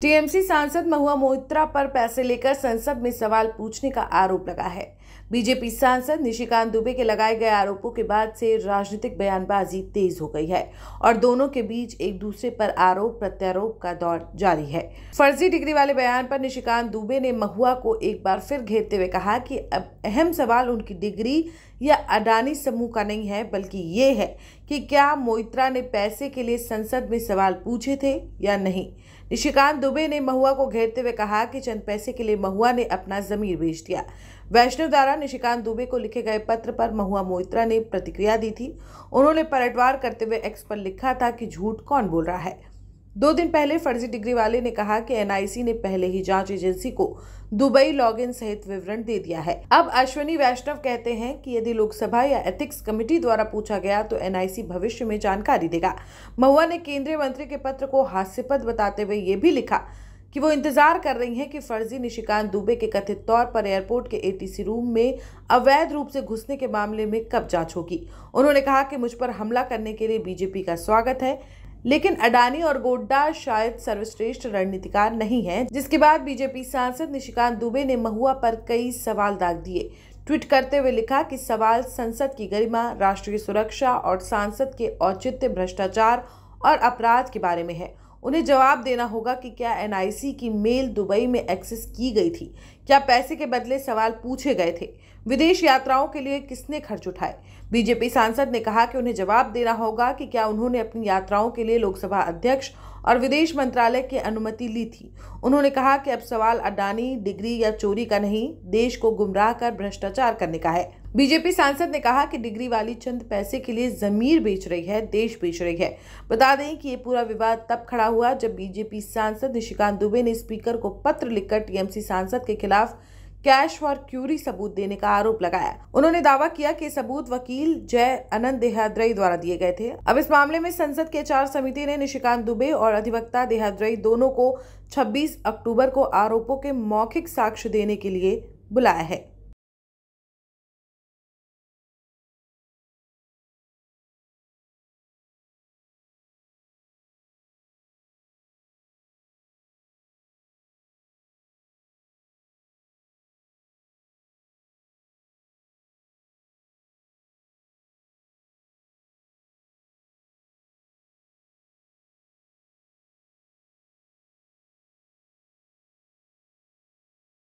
TMC सांसद महुआ मोहित्रा पर पैसे लेकर संसद में सवाल पूछने का आरोप लगा है बीजेपी सांसद निशिकांत दुबे के लगाए गए आरोपों के बाद से राजनीतिक बयानबाजी तेज हो गई है और दोनों के बीच एक दूसरे पर आरोप प्रत्यारोप का दौर जारी है फर्जी डिग्री वाले बयान पर निशिकांत दुबे ने महुआ को एक बार फिर घेरते हुए कहा कि अब अहम सवाल उनकी डिग्री या अडानी समूह का नहीं है बल्कि ये है कि क्या मोइत्रा ने पैसे के लिए संसद में सवाल पूछे थे या नहीं निशिकांत दुबे ने महुआ को घेरते हुए कहा कि चंद पैसे के लिए महुआ ने अपना जमीर बेच दिया वैष्णव द्वारा निशिकांत दुबे को लिखे गए पत्र पर महुआ मोहित्रा ने प्रतिक्रिया दी थी उन्होंने पलटवार करते हुए एक्स पर लिखा था कि झूठ कौन बोल रहा है दो दिन पहले फर्जी डिग्री वाले ने कहा कि एनआईसी ने पहले ही जांच एजेंसी को दुबई लॉगिन सहित विवरण दे दिया है अब अश्विनी वैष्णव कहते हैं कि यदि लोकसभा या एथिक्स कमेटी द्वारा पूछा गया तो एनआईसी भविष्य में जानकारी देगा महुआ ने केंद्रीय मंत्री के पत्र को हास्यपद बताते हुए ये भी लिखा कि वो इंतजार कर रही हैं कि फर्जी निशिकांत दुबे के कथित तौर पर एयरपोर्ट के एटीसी रूम में अवैध रूप से घुसने के मामले में कब जांच होगी उन्होंने कहा कि मुझ पर हमला करने के लिए बीजेपी का स्वागत है लेकिन अडानी और गोड्डा शायद सर्वश्रेष्ठ रणनीतिकार नहीं है जिसके बाद बीजेपी सांसद निशिकांत दुबे ने महुआ पर कई सवाल दाग दिए ट्वीट करते हुए लिखा कि सवाल संसद की गरिमा राष्ट्रीय सुरक्षा और सांसद के औचित्य भ्रष्टाचार और अपराध के बारे में है उन्हें जवाब देना होगा कि क्या एनआईसी की मेल दुबई में एक्सेस की गई थी क्या पैसे के बदले सवाल पूछे गए थे विदेश यात्राओं के लिए किसने खर्च उठाए बीजेपी सांसद ने कहा कि उन्हें जवाब देना होगा कि क्या उन्होंने अपनी यात्राओं के लिए लोकसभा अध्यक्ष और विदेश मंत्रालय की अनुमति ली थी उन्होंने कहा कि अब सवाल अडानी डिग्री या चोरी का नहीं देश को गुमराह कर भ्रष्टाचार करने का है बीजेपी सांसद ने कहा कि डिग्री वाली चंद पैसे के लिए जमीर बेच रही है देश बेच रही है बता दें कि ये पूरा विवाद तब खड़ा हुआ जब बीजेपी सांसद निशिकांत दुबे ने स्पीकर को पत्र लिखकर टीएमसी सांसद के खिलाफ कैश और क्यूरी सबूत देने का आरोप लगाया उन्होंने दावा किया कि सबूत वकील जय अनंत देहाद्रई द्वारा दिए गए थे अब इस मामले में संसद के चार समिति ने निशिकांत दुबे और अधिवक्ता देहाद्रई दोनों को 26 अक्टूबर को आरोपों के मौखिक साक्ष्य देने के लिए बुलाया है